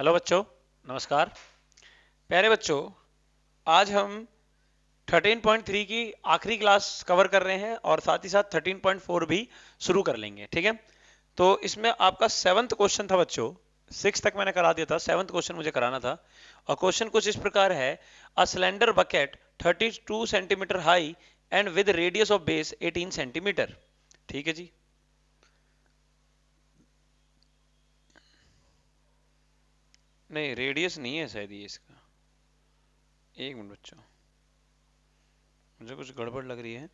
hello बच्चों नमस्कार प्यारे बच्चों आज हम 13.3 की आखिरी क्लास कवर कर रहे हैं और साथ ही साथ 13.4 भी शुरू कर लेंगे ठीक है तो इसमें आपका सेवंथ क्वेश्चन था बच्चों सिक्स तक मैंने करा दिया था सेवंथ क्वेश्चन मुझे कराना था और क्वेश्चन कुछ इस प्रकार है a cylinder bucket 32 centimetre high and with radius of base 18 centimetre ठीक है जी नहीं रेडियस नहीं है शायद ये इसका एक मिनट बच्चों मुझे कुछ गड़बड़ लग रही है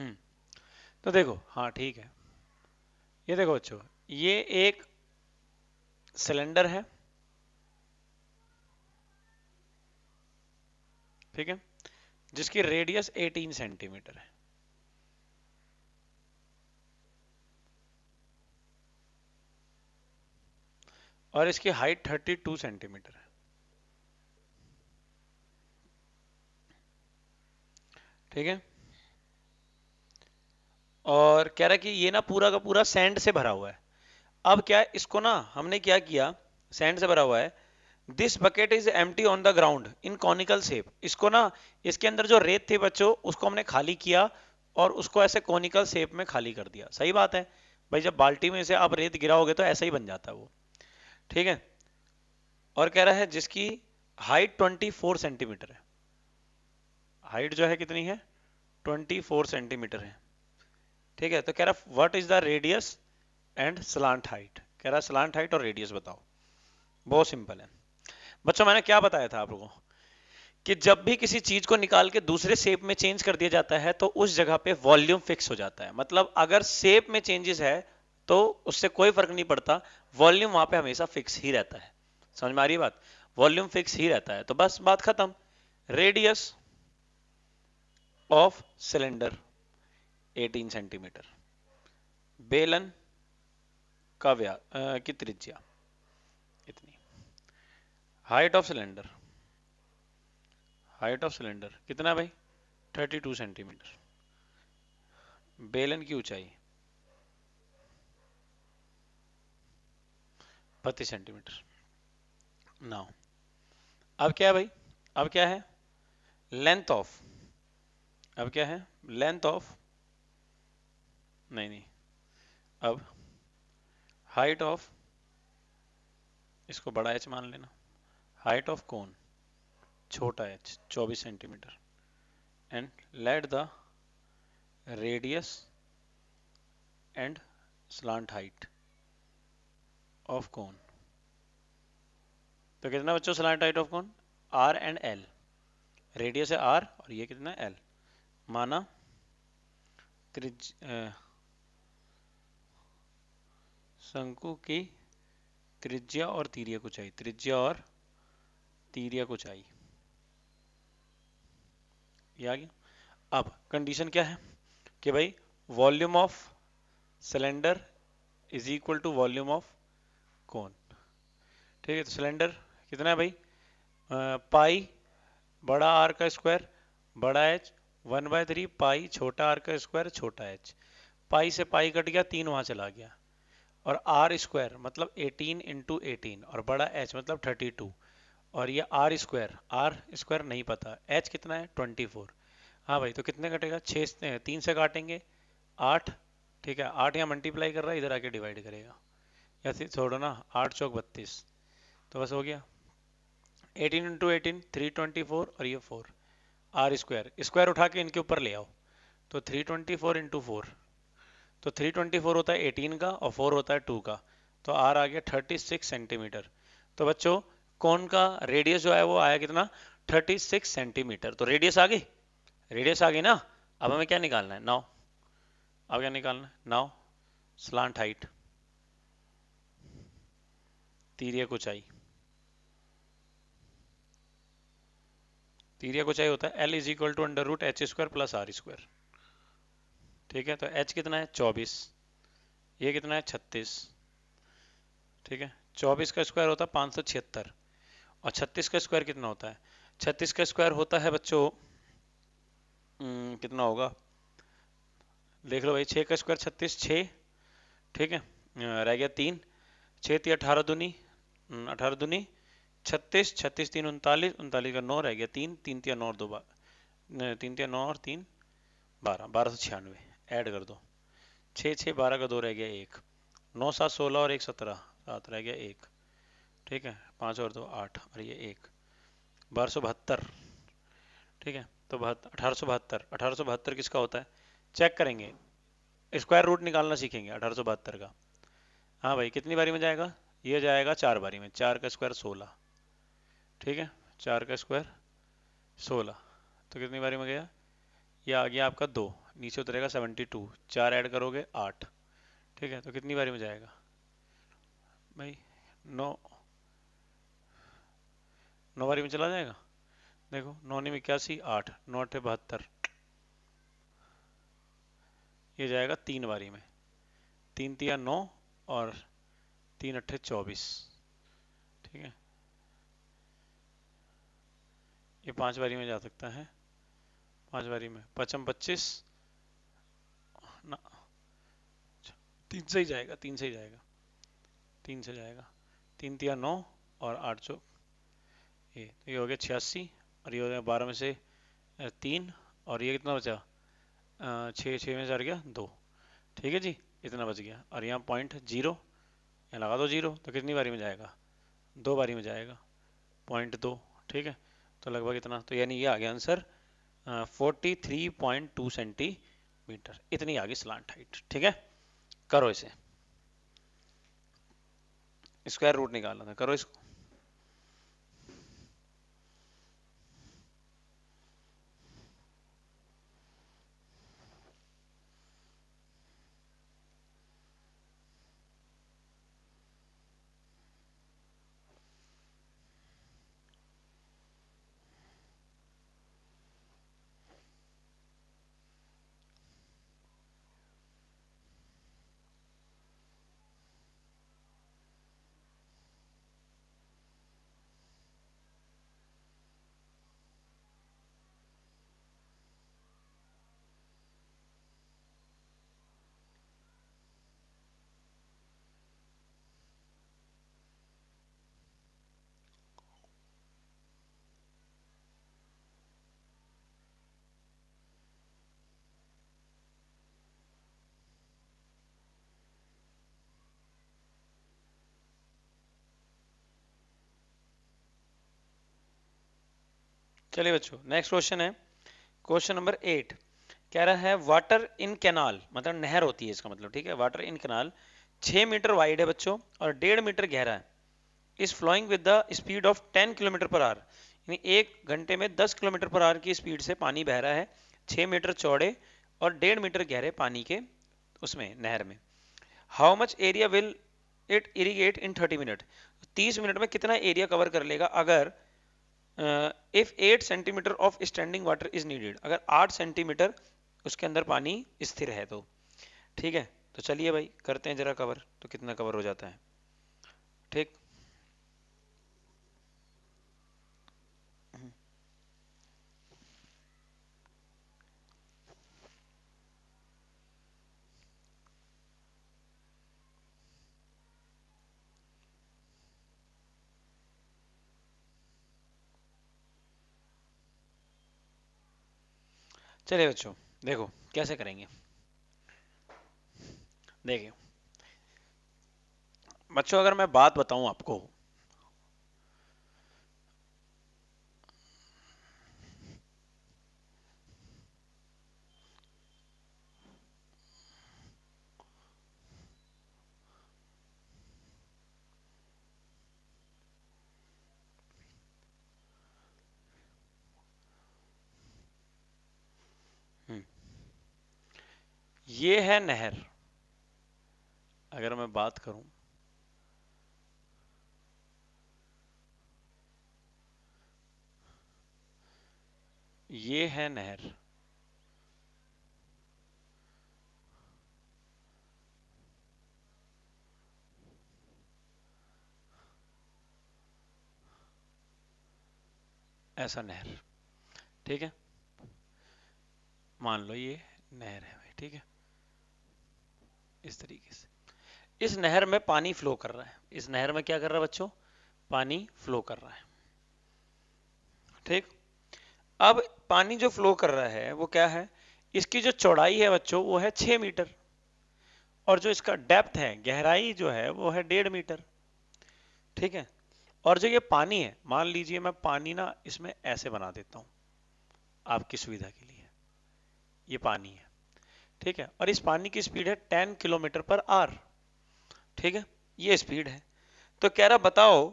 हम्म, तो देखो हाँ ठीक है ये देखो बच्चों ये एक सिलेंडर है ठीक है जिसकी रेडियस 18 सेंटीमीटर है और इसकी हाइट 32 सेंटीमीटर है ठीक है और कह रहा है कि ये ना पूरा का पूरा सैंड से भरा हुआ है अब क्या है इसको ना हमने क्या किया सैंड से भरा हुआ है this bucket is em on the ground in conical shape इसको ना इसके अंदर जो रेत थे बच्चों उसको हमने खाली किया और उसको ऐसे कॉनिकल सेप में खाली कर दिया सही बात है भाई जब बाल्टी में से आप रेत गिराओगे तो ऐसा ही बन जाता है वो ठीक है और कह रहा है जिसकी हाइट 24 सेंटीमीटर है हाइट जो है कितनी है 24 सेंटीमीटर है ठीक है तो कह रहा what is the radius and slant height कह रहा है स्लांट हाइट और रेडियस बताओ बहुत सिंपल है बच्चों मैंने क्या बताया था आप लोगों कि जब भी किसी चीज को निकाल के दूसरे शेप में चेंज कर दिया जाता है तो उस जगह पे वॉल्यूम फिक्स हो जाता है मतलब अगर शेप में चेंजेस है तो उससे कोई फर्क नहीं पड़ता वॉल्यूम वहां पे हमेशा फिक्स ही रहता है समझ में आ रही बात वॉल्यूम फिक्स ही रहता है तो बस बात खत्म रेडियस ऑफ सिलेंडर 18 सेंटीमीटर बेलन का व्या की त्रिज्या इतनी height of cylinder height of cylinder कितना भाई 32 सेंटीमीटर बेलन की ऊंचाई 32 सेंटीमीटर नाउ अब क्या है भाई अब क्या है लेंथ ऑफ अब क्या है लेंथ ऑफ नहीं नहीं अब हाइट ऑफ इसको बड़ा एच मान लेना हाइट ऑफ कौन छोटा H 24 centimetre and let the radius and slant height of cone तो कितना बच्चों slant height of cone R and L radius है आर और ये कितना एल माना त्रिज शंकु की त्रिज्या और तीरिया को चाहिए त्रिज्या और तीरिया को चाहिए आ गया अब कंडीशन क्या है कि भाई volume of cylinder is equal to volume of cone ठीक है तो सिलेंडर कितना है भाई आ, पाई बड़ा आर का स्क्वायर बड़ा H one by three pi छोटा आर का स्क्वायर छोटा एच पाई से पाई कट गया तीन वहां चला गया और आर स्क्वायर मतलब 18 इंटू एटीन और बड़ा एच मतलब 32 और ये आर स्क्वायर आर स्क्वायर नहीं पता एच कितना है 24 हाँ भाई तो कितने कटेगा छः तीन से काटेंगे आठ ठीक है आठ यहाँ मल्टीप्लाई कर रहा है इधर आके डिवाइड करेगा या फिर छोड़ो ना आठ चौक बत्तीस तो बस हो गया 18 इंटू एटीन थ्री और ये फोर आर स्क्वायर स्क्वायर उठा के इनके ऊपर ले आओ तो three twenty four into four तो 324 होता है 18 का और 4 होता है 2 का तो आर आ गया 36 सेंटीमीटर तो बच्चों कौन का रेडियस जो है वो आया कितना 36 सेंटीमीटर तो रेडियस आ गई रेडियस आ गई ना अब हमें क्या निकालना है नौ अब क्या निकालना है नौ स्लांट हाइट तीरियक ऊंचाई तीरियक ऊंचाई होता है L is equal to under root H square plus R square ठीक है तो एच कितना है चौबीस ये कितना है छत्तीस ठीक है चौबीस का स्क्वायर होता है पाँच सौ छिहत्तर और छत्तीस का स्क्वायर कितना होता है छत्तीस का स्क्वायर होता है बच्चों हम्म, कितना होगा देख लो भाई 6 का स्क्वायर छत्तीस 6 ठीक है रह गया तीन छः ती अठारह दूनी हम्म, अठारह दूनी छत्तीस छत्तीस तीन उनतालीस उनतालीस का नौ रह गया तीन तीन तिया नौ दो बार तीन तिया नौ और तीन बारह बारह सौ छियानवे ऐड कर दो छः छः बारह का दो रह गया एक नौ सात सोलह और एक सत्रह सात रह गया एक ठीक है पाँच और दो आठ और ये एक बारह सौ बहत्तर ठीक है तो बहत्तर अठारह सौ बहत्तर अठारह सौ बहत्तर किसका होता है चेक करेंगे स्क्वायर रूट निकालना सीखेंगे अठारह सौ बहत्तर का हाँ भाई कितनी बारी में जाएगा ये जाएगा चार बारी में चार का स्क्वायर सोलह ठीक है चार का स्क्वायर सोलह तो कितनी बारी में गया ये आ गया आपका दो नीचे उतरेगा सेवेंटी टू चार ऐड करोगे आठ ठीक है तो कितनी बारी में जाएगा भाई नौ नौ बारी में चला जाएगा देखो नौनी नीम इक्यासी आठ नौ अठे बहत्तर ये जाएगा तीन बारी में तीन तिया नौ और तीन अट्ठे चौबीस ठीक है ये पांच बारी में जा सकता है पांच बारी में पचम पच्चीस ना अच्छा, तीन से ही जाएगा तीन से ही जाएगा तीन से जाएगा तीन तिया नौ और आठ चौक ये तो ये हो गया छियासी और ये हो गया बारह में से तीन और ये कितना बचा छः छः में से हट गया दो ठीक है जी इतना बच गया और यहाँ पॉइंट जीरो यहाँ लगा दो जीरो तो कितनी बारी में जाएगा दो बारी में जाएगा पॉइंट दो ठीक है तो लगभग इतना तो यानी ये आ गया answer forty three point two centimetre इतनी आ गई स्लांट हाइट ठीक है करो इसे स्क्वायर रूट निकालना था करो इसको चलिए बच्चों नेक्स्ट क्वेश्चन है क्वेश्चन नंबर एट कह रहा है वाटर इन कैनाल मतलब नहर होती है इसका मतलब ठीक है वाटर इन कैनाल छह मीटर वाइड है बच्चों और डेढ़ मीटर गहरा है is flowing with the speed of ten kilometre per hour यानी एक घंटे में दस किलोमीटर पर आर की स्पीड से पानी बह रहा है छह मीटर चौड़े और डेढ़ मीटर गहरे पानी के उसमें नहर में how much area will it irrigate in thirty minute तीस मिनट में कितना एरिया कवर कर लेगा अगर if eight centimetre of standing water is needed अगर आठ सेंटीमीटर उसके अंदर पानी स्थिर है तो ठीक है तो चलिए भाई करते हैं जरा कवर तो कितना कवर हो जाता है ठीक चलिए बच्चों देखो कैसे करेंगे देखिए बच्चों अगर मैं बात बताऊं आपको ये है नहर अगर मैं बात करूं ये है नहर ऐसा नहर ठीक है मान लो ये नहर है भाई ठीक है इस तरीके से इस नहर में पानी फ्लो कर रहा है इस नहर में क्या कर रहा है बच्चों पानी फ्लो कर रहा है ठीक अब पानी जो फ्लो कर रहा है वो क्या है इसकी जो चौड़ाई है बच्चों वो है छह मीटर और जो इसका डेप्थ है गहराई जो है वो है डेढ़ मीटर ठीक है और जो ये पानी है मान लीजिए मैं पानी ना इसमें ऐसे बना देता हूं आपकी सुविधा के लिए ये पानी है ठीक है और इस पानी की स्पीड है टेन किलोमीटर पर आर ठीक है ये स्पीड है तो कह रहा बताओ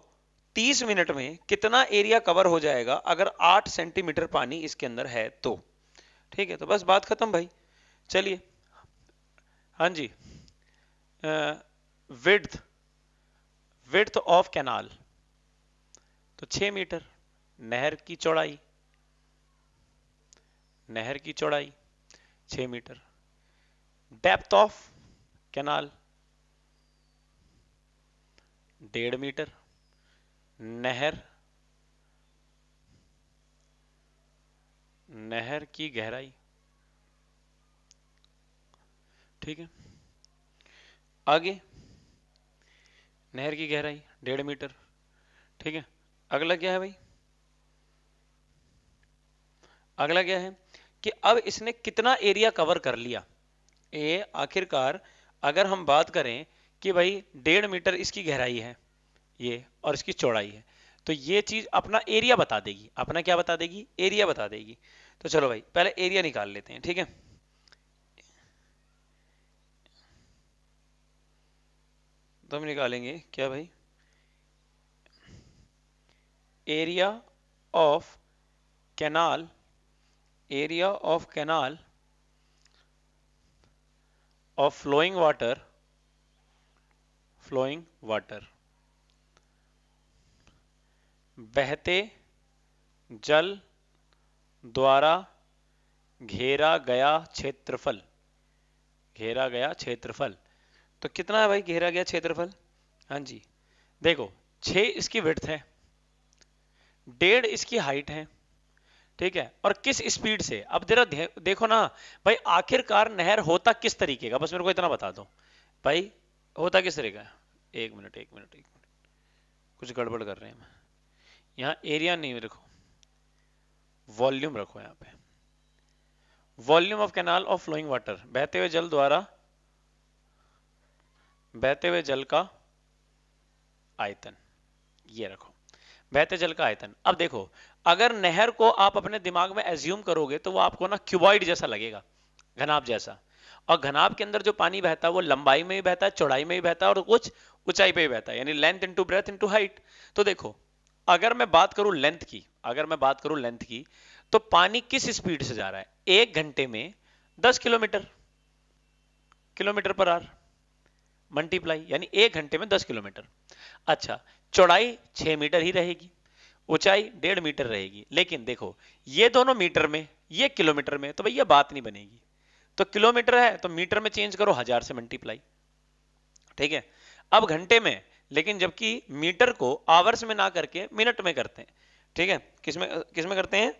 30 मिनट में कितना एरिया कवर हो जाएगा अगर 8 सेंटीमीटर पानी इसके अंदर है तो ठीक है तो बस बात खत्म भाई चलिए हाँ जी विड्थ विड्थ ऑफ कैनाल तो 6 मीटर नहर की चौड़ाई नहर की चौड़ाई 6 मीटर डेप्थ ऑफ कैनाल डेढ़ मीटर नहर नहर की गहराई ठीक है आगे नहर की गहराई डेढ़ मीटर ठीक है अगला क्या है भाई अगला क्या है कि अब इसने कितना एरिया कवर कर लिया ये आखिरकार अगर हम बात करें कि भाई डेढ़ मीटर इसकी गहराई है ये और इसकी चौड़ाई है तो ये चीज अपना एरिया बता देगी अपना क्या बता देगी एरिया बता देगी तो चलो भाई पहले एरिया निकाल लेते हैं ठीक है तो हम निकालेंगे क्या भाई area of canal area of canal of flowing water flowing water बहते जल द्वारा घेरा गया क्षेत्रफल घेरा गया क्षेत्रफल तो कितना है भाई घेरा गया क्षेत्रफल हाँ जी देखो छ इसकी विड्थ है डेढ़ इसकी हाइट है ठीक है और किस स्पीड से अब जरा देखो ना भाई आखिरकार नहर होता किस तरीके का बस मेरे को इतना बता दो भाई होता किस तरीके का एक मिनट एक मिनट एक मिनट कुछ गड़बड़ कर रहे हैं मैं यहाँ एरिया नहीं रखो वॉल्यूम रखो यहाँ पे volume of canal of flowing water बहते हुए जल द्वारा बहते हुए जल का आयतन ये रखो बहते जल का आयतन अब देखो अगर नहर को आप अपने दिमाग में एज्यूम करोगे तो वो आपको ना क्यूबॉइड जैसा लगेगा घनाब जैसा और घनाब के अंदर जो पानी बहता है वो लंबाई में भी बहता है चौड़ाई में भी बहता है और कुछ ऊंचाई पे भी बहता है यानी length into breadth into height तो देखो अगर मैं बात करूं लेंथ की अगर मैं बात करूं लेंथ की तो पानी किस स्पीड से जा रहा है एक घंटे में दस kilometre kilometre per hour multiply यानी एक घंटे में दस किलोमीटर अच्छा चौड़ाई छह मीटर ही रहेगी ऊंचाई डेढ़ मीटर रहेगी लेकिन देखो ये दोनों मीटर में ये किलोमीटर में तो भैया बात नहीं बनेगी तो किलोमीटर है तो मीटर में चेंज करो हजार से मल्टीप्लाई ठीक है अब घंटे में लेकिन जबकि मीटर को आवर्स में ना करके मिनट में करते हैं ठीक है किसमें किसमें करते हैं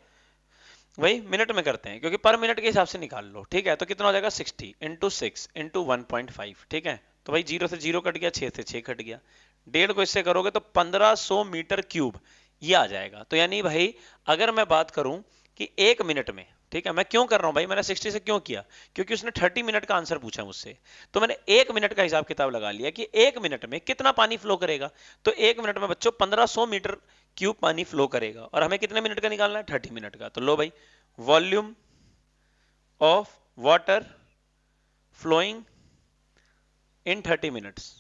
वही मिनट में करते हैं क्योंकि पर मिनट के हिसाब से निकाल लो ठीक है तो कितना हो जाएगा 60 इंटू सिक्स इंटू वन ठीक है तो भाई जीरो से जीरो कट गया छह से छह कट गया डेढ़ को इससे करोगे तो 1500 मीटर क्यूब ये आ जाएगा तो यानी भाई अगर मैं बात करूं कि एक मिनट में ठीक है मैं क्यों कर रहा हूं भाई मैंने 60 से क्यों किया क्योंकि उसने 30 मिनट का आंसर पूछा मुझसे तो मैंने एक मिनट का हिसाब किताब लगा लिया कि एक मिनट में कितना पानी फ्लो करेगा तो एक मिनट में बच्चों 1500 मीटर क्यूब पानी फ्लो करेगा और हमें कितने मिनट का निकालना है थर्टी मिनट का तो लो भाई volume of water flowing in thirty minutes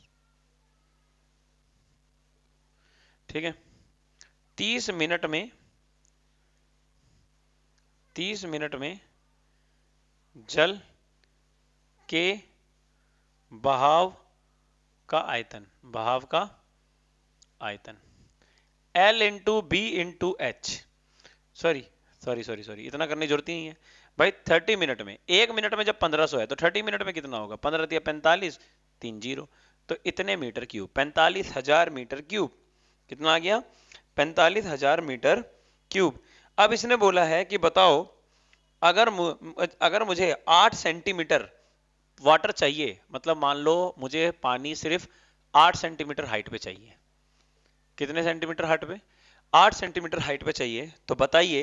ठीक है तीस मिनट में तीस मिनट में जल के बहाव का आयतन बहाव का आयतन L into B into H sorry sorry sorry sorry इतना करने की जरूरत नहीं है भाई थर्टी मिनट में एक मिनट में जब पंद्रह सौ है तो थर्टी मिनट में कितना होगा पंद्रह दिया पैंतालीस तीन जीरो तो इतने मीटर क्यूब पैंतालीस हजार मीटर क्यूब कितना आ गया पैंतालीस हजार मीटर क्यूब अब इसने बोला है कि बताओ अगर मु, अगर मुझे आठ सेंटीमीटर वाटर चाहिए मतलब मान लो मुझे पानी सिर्फ आठ सेंटीमीटर हाइट पे चाहिए कितने सेंटीमीटर हाइट पे आठ सेंटीमीटर हाइट पे चाहिए तो बताइए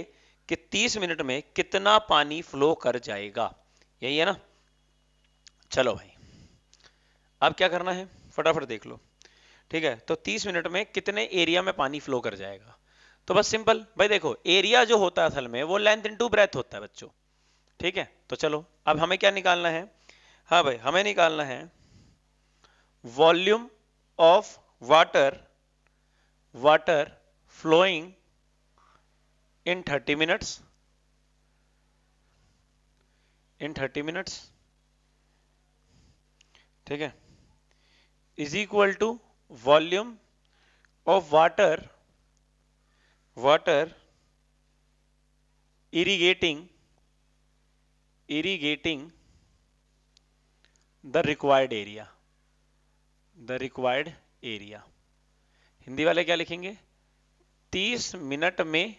कि तीस मिनट में कितना पानी फ्लो कर जाएगा यही है ना चलो भाई अब क्या करना है फटाफट देख लो ठीक है तो 30 मिनट में कितने एरिया में पानी फ्लो कर जाएगा तो बस सिंपल भाई देखो एरिया जो होता है असल में वो लेंथ इन टू ब्रेथ होता है बच्चों ठीक है तो चलो अब हमें क्या निकालना है हाँ भाई हमें निकालना है volume of water water flowing in 30 minutes in 30 minutes ठीक है is equal to volume of water water irrigating irrigating the required area the required area Hindi वाले क्या लिखेंगे 30 मिनट में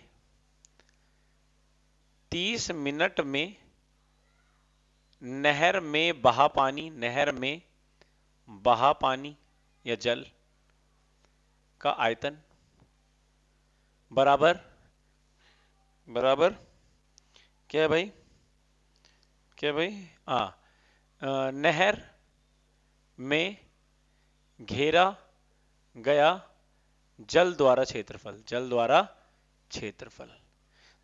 30 मिनट में नहर में बहा पानी नहर में बहा पानी या जल का आयतन बराबर बराबर क्या है भाई क्या भाई हाँ नहर में घेरा गया जल द्वारा क्षेत्रफल जल द्वारा क्षेत्रफल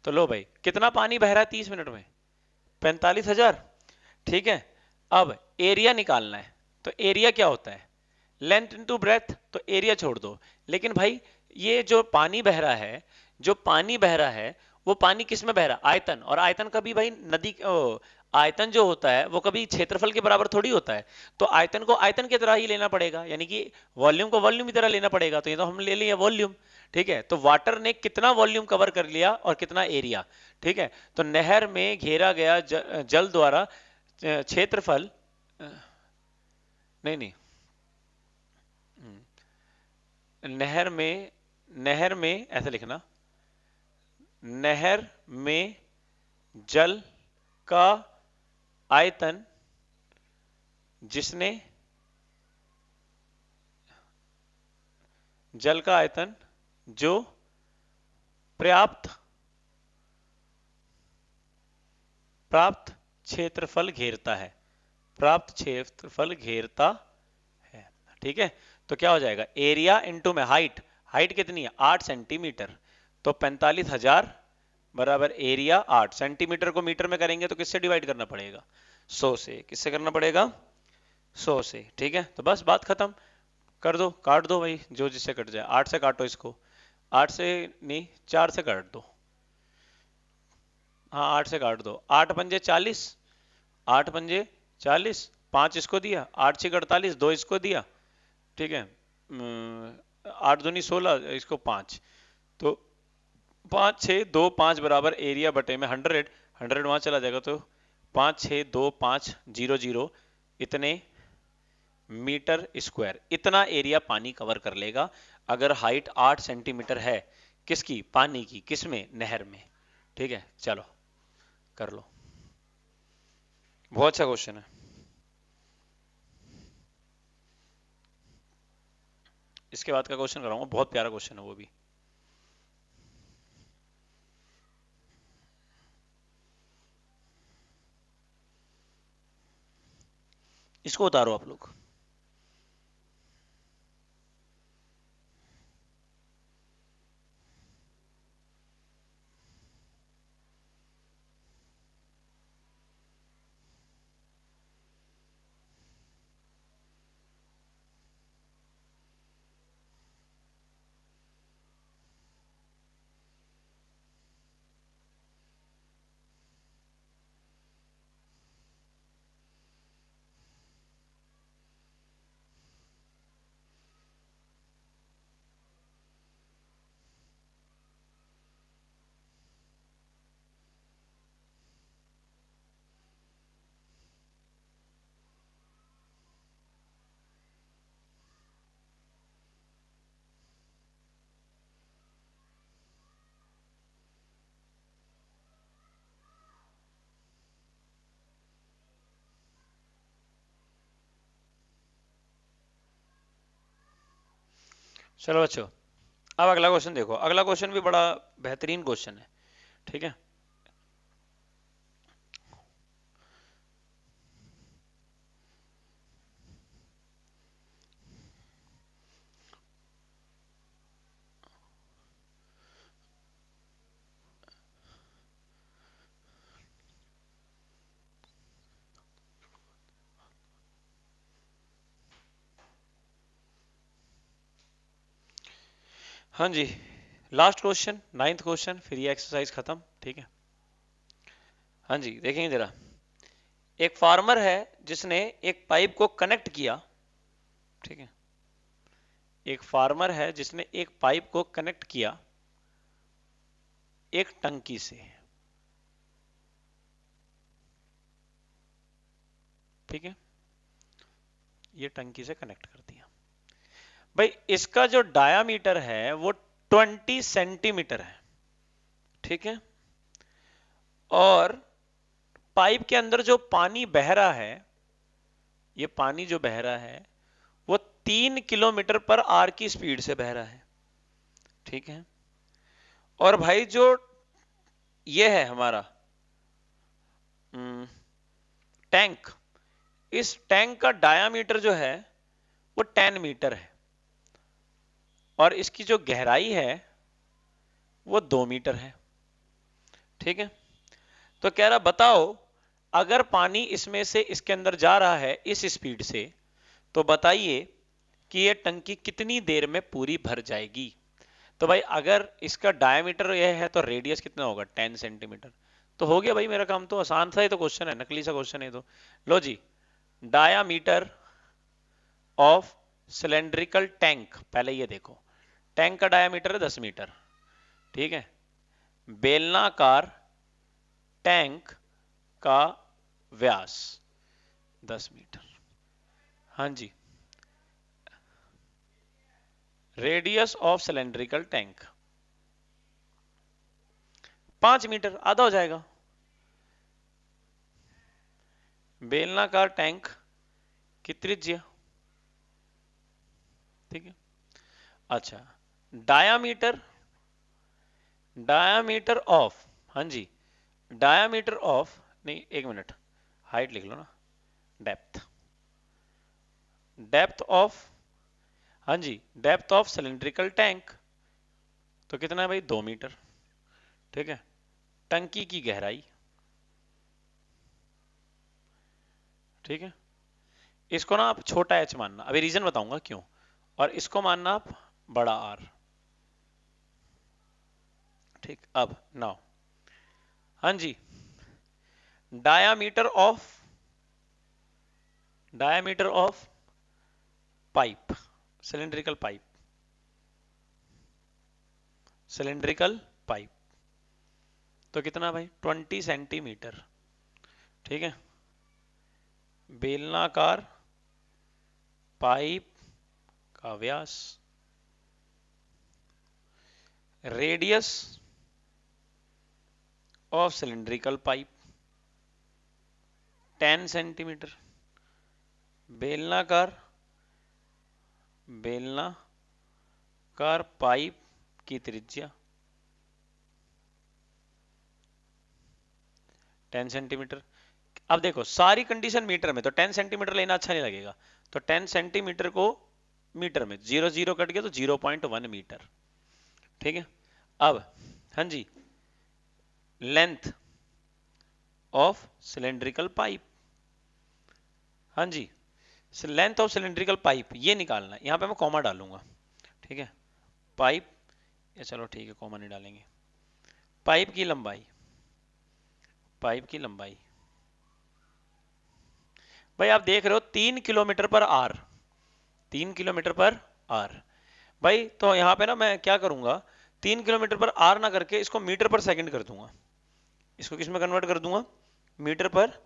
तो लो भाई कितना पानी बह रहा है तीस मिनट में पैंतालीस हजार ठीक है अब एरिया निकालना है तो एरिया क्या होता है लेंथ इनटू ब्रेथ तो एरिया छोड़ दो लेकिन भाई ये जो पानी बह रहा है जो पानी बह रहा है वो पानी किस में बह रहा आयतन और आयतन कभी भाई नदी ओ, आयतन जो होता है वो कभी क्षेत्रफल के बराबर थोड़ी होता है तो आयतन को आयतन की तरह ही लेना पड़ेगा यानी कि वॉल्यूम को वॉल्यूम की तरह लेना पड़ेगा तो ये तो हम ले लिया वॉल्यूम ठीक है तो वाटर ने कितना वॉल्यूम कवर कर लिया और कितना एरिया ठीक है तो नहर में घेरा गया जल द्वारा क्षेत्रफल नहीं नहीं नहर में नहर में ऐसे लिखना नहर में जल का आयतन जिसने जल का आयतन जो पर्याप्त प्राप्त क्षेत्रफल घेरता है प्राप्त क्षेत्रफल घेरता है ठीक है तो क्या हो जाएगा एरिया इंटू में हाइट हाइट कितनी है आठ सेंटीमीटर तो पैंतालीस हजार बराबर एरिया आठ सेंटीमीटर को मीटर में करेंगे तो किससे डिवाइड करना पड़ेगा सौ से किससे करना पड़ेगा सौ से ठीक है तो बस बात खत्म कर दो काट दो भाई जो जिससे कट जाए आठ से काटो इसको आठ से नहीं चार से काट दो हाँ आठ से काट दो आठ पंजे चालीस आठ पंजे चालीस पांच इसको दिया आठ छिक अड़तालीस दो इसको दिया ठीक है आठ दूनी सोलह इसको पांच तो पांच छ दो पांच बराबर एरिया बटे में हंड्रेड हंड्रेड वहां चला जाएगा तो पांच छ दो पांच जीरो जीरो इतने मीटर स्क्वायर इतना एरिया पानी कवर कर लेगा अगर हाइट आठ सेंटीमीटर है किसकी पानी की किस में नहर में ठीक है चलो कर लो बहुत अच्छा क्वेश्चन है इसके बाद का क्वेश्चन कराऊंगा बहुत प्यारा क्वेश्चन है वो भी इसको उतारो आप लोग चलो अच्छा अब अगला क्वेश्चन देखो अगला क्वेश्चन भी बड़ा बेहतरीन क्वेश्चन है ठीक है हाँ जी लास्ट क्वेश्चन नाइन्थ क्वेश्चन फिर ये एक्सरसाइज खत्म ठीक है हाँ जी देखेंगे जरा एक फार्मर है जिसने एक पाइप को कनेक्ट किया ठीक है एक फार्मर है जिसने एक पाइप को कनेक्ट किया एक टंकी से ठीक है ये टंकी से कनेक्ट कर दिया भाई इसका जो डायामीटर है वो 20 सेंटीमीटर है ठीक है और पाइप के अंदर जो पानी बह रहा है ये पानी जो बह रहा है वो तीन किलोमीटर पर आर की स्पीड से बह रहा है ठीक है और भाई जो ये है हमारा टैंक हम्म, इस टैंक का डायामीटर जो है वो टेन मीटर है और इसकी जो गहराई है वो दो मीटर है ठीक है तो कह रहा बताओ अगर पानी इसमें से इसके अंदर जा रहा है इस स्पीड से तो बताइए कि ये टंकी कितनी देर में पूरी भर जाएगी तो भाई अगर इसका डायमीटर यह है तो रेडियस कितना होगा टेन सेंटीमीटर तो हो गया भाई मेरा काम तो आसान सा ही तो क्वेश्चन है नकली सा क्वेश्चन है तो लो जी डायामीटर ऑफ सिलेंड्रिकल टैंक पहले ये देखो टैंक का डायमीटर है दस मीटर ठीक है बेलनाकार टैंक का व्यास दस मीटर हां जी रेडियस ऑफ सिलेंड्रिकल टैंक पांच मीटर आधा हो जाएगा बेलनाकार टैंक की त्रिज्या ठीक है अच्छा डायामीटर डायामीटर ऑफ हाँ जी डायामीटर ऑफ नहीं एक मिनट हाइट लिख लो ना डेप्थ डेप्थ ऑफ हाँ जी डेप्थ ऑफ सिलेंड्रिकल टैंक तो कितना है भाई दो मीटर ठीक है टंकी की गहराई ठीक है इसको ना आप छोटा एच मानना अभी रीजन बताऊंगा क्यों और इसको मानना आप बड़ा आर ठीक अब नाउ हां जी diameter of diameter of pipe cylindrical pipe cylindrical pipe तो कितना भाई 20 सेंटीमीटर ठीक है बेलनाकार पाइप का व्यास radius of cylindrical pipe 10 centimetre बेलनाकार बेलनाकार पाइप की त्रिज्या 10 सेंटीमीटर अब देखो सारी कंडीशन मीटर में तो 10 सेंटीमीटर लेना अच्छा नहीं लगेगा तो 10 सेंटीमीटर को मीटर में जीरो जीरो कट गया तो 0.1 मीटर ठीक है अब हां जी लेंथ ऑफ सिलेंड्रिकल पाइप हाँ जी लेंथ ऑफ सिलेंड्रिकल पाइप ये निकालना है यहाँ पे मैं कॉमा डालूंगा ठीक है पाइप ये चलो ठीक है कॉमा नहीं डालेंगे पाइप की लंबाई पाइप की लंबाई भाई आप देख रहे हो तीन किलोमीटर पर आर तीन किलोमीटर पर आर भाई तो यहाँ पे ना मैं क्या करूंगा तीन किलोमीटर पर आर ना करके इसको मीटर पर सेकंड कर दूंगा इसको किस में कन्वर्ट कर दूंगा मीटर पर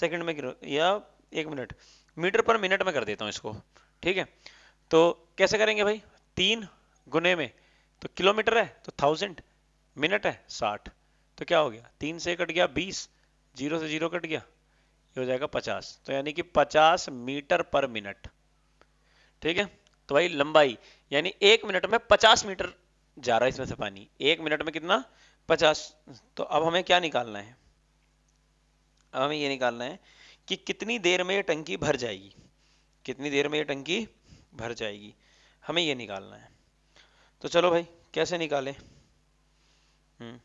सेकंड में या एक मिनट मीटर पर मिनट में कर देता हूं इसको ठीक है तो कैसे करेंगे भाई तीन गुने में तो किलोमीटर है तो थाउजेंड मिनट है साठ तो क्या हो गया तीन से कट गया बीस जीरो से जीरो कट गया ये हो जाएगा पचास तो यानी कि पचास मीटर पर मिनट ठीक है तो भाई लंबाई यानी एक मिनट में पचास मीटर जा रहा है इसमें से पानी एक मिनट में कितना पचास तो अब हमें क्या निकालना है अब हमें ये निकालना है कि कितनी देर में ये टंकी भर जाएगी कितनी देर में ये टंकी भर जाएगी हमें ये निकालना है तो चलो भाई कैसे निकालें हम्म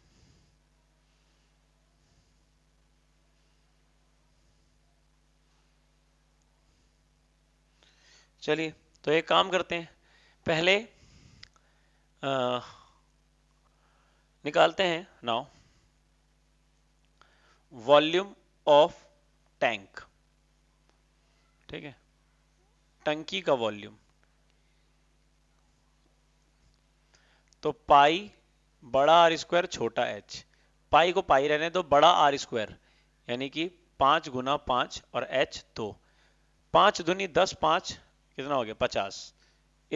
चलिए तो एक काम करते हैं पहले आ, निकालते हैं नाउ वॉल्यूम ऑफ टैंक ठीक है टंकी का वॉल्यूम तो पाई बड़ा आर स्क्वायर छोटा एच पाई को पाई रहने दो बड़ा आर स्क्वायर यानी कि पांच गुना पांच और एच दो पांच धुनी दस पांच कितना हो गया पचास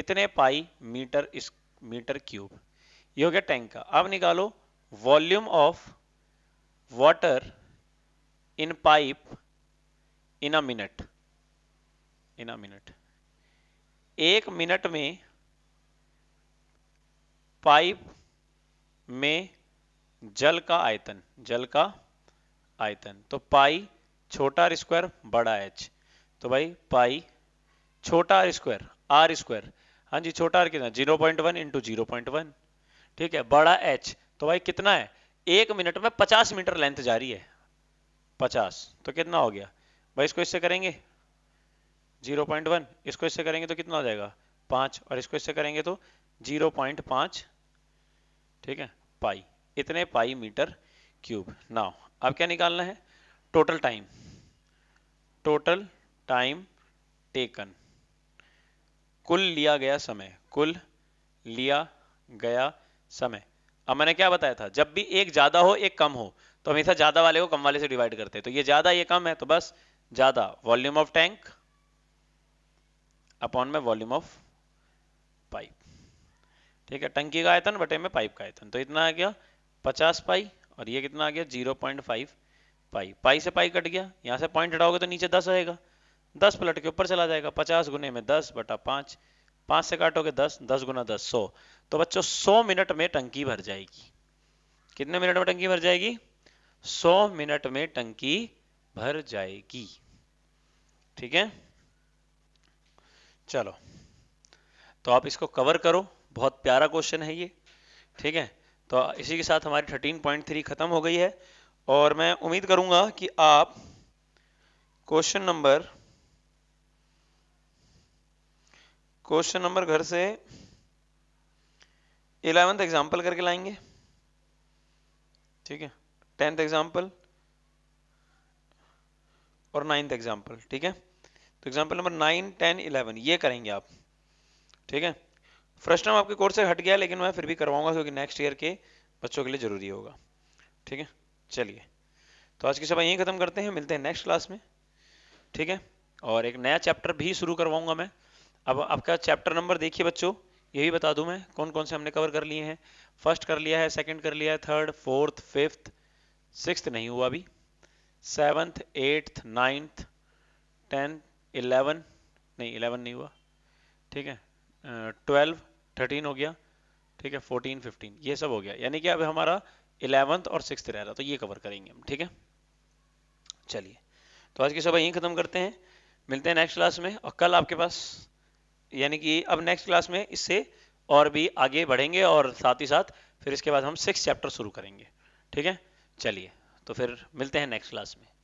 इतने पाई मीटर इस मीटर क्यूब ये हो गया टैंक का अब निकालो volume of water in pipe in a minute in a minute एक मिनट में पाइप में जल का आयतन जल का आयतन तो पाई छोटा स्क्वायर बड़ा एच तो भाई पाई छोटा स्क्वायर आर स्क्वायर हाँ जी छोटा आर कितना zero point one into zero point one ठीक है बड़ा एच तो भाई कितना है एक मिनट में पचास मीटर लेंथ जा रही है पचास तो कितना हो गया भाई इसको इससे करेंगे जीरो पॉइंट वन इसको इससे करेंगे तो कितना हो जाएगा पांच और इसको इससे करेंगे तो जीरो पॉइंट पांच ठीक है पाई इतने पाई मीटर क्यूब नाउ अब क्या निकालना है total time total time taken कुल लिया गया समय कुल लिया गया समय अब मैंने क्या बताया था जब भी एक ज्यादा हो एक कम हो तो हमेशा ज्यादा वाले को कम वाले से डिवाइड करते हैं तो ये ज्यादा ये कम है तो बस ज्यादा वॉल्यूम ऑफ टैंक अपॉन में वॉल्यूम ऑफ पाइप ठीक है टंकी का आयतन बटे में पाइप का आयतन तो इतना आ गया 50 पाई और ये कितना आ गया 0.5 पाई पाई से पाई कट गया यहां से पॉइंट हटाओगे तो नीचे 10 रहेगा 10 पलट के ऊपर चला जाएगा 50 गुने में 10 बटा 5 5 से काटोगे 10 10 गुना दस सौ तो बच्चों 100 मिनट में टंकी भर जाएगी कितने मिनट में टंकी भर जाएगी 100 मिनट में टंकी भर जाएगी ठीक है चलो तो आप इसको कवर करो बहुत प्यारा क्वेश्चन है ये ठीक है तो इसी के साथ हमारी 13.3 खत्म हो गई है और मैं उम्मीद करूंगा कि आप क्वेश्चन नंबर क्वेश्चन नंबर घर से इलेवेंथ एग्जाम्पल करके लाएंगे ठीक है टेंथ एग्जाम्पल और नाइन्थ एग्जाम्पल ठीक है तो example number nine ten eleven ये करेंगे आप ठीक है फर्स्ट टाइम आपके कोर्स से हट गया लेकिन मैं फिर भी करवाऊंगा क्योंकि नेक्स्ट ईयर के बच्चों के लिए जरूरी होगा ठीक है चलिए तो आज की सभा यहीं खत्म करते हैं मिलते हैं नेक्स्ट क्लास में ठीक है और एक नया चैप्टर भी शुरू करवाऊंगा मैं अब आपका चैप्टर नंबर देखिए बच्चों ये भी बता दूं मैं कौन कौन से हमने कवर कर लिए हैं फर्स्ट कर लिया है सेकंड कर लिया है थर्ड फोर्थ फिफ्थ सिक्स नहीं हुआ अभी seventh eighth ninth tenth eleven नहीं इलेवन नहीं हुआ ठीक है ट्वेल्व थर्टीन हो गया ठीक है फोर्टीन फिफ्टीन ये सब हो गया यानी कि अब हमारा इलेवंथ और सिक्स रह रहा तो ये कवर करेंगे हम ठीक है चलिए तो आज की सुबह यहीं ख़त्म करते हैं मिलते हैं नेक्स्ट क्लास में और कल आपके पास यानी कि अब नेक्स्ट क्लास में इससे और भी आगे बढ़ेंगे और साथ ही साथ फिर इसके बाद हम सिक्स चैप्टर शुरू करेंगे ठीक है चलिए तो फिर मिलते हैं नेक्स्ट क्लास में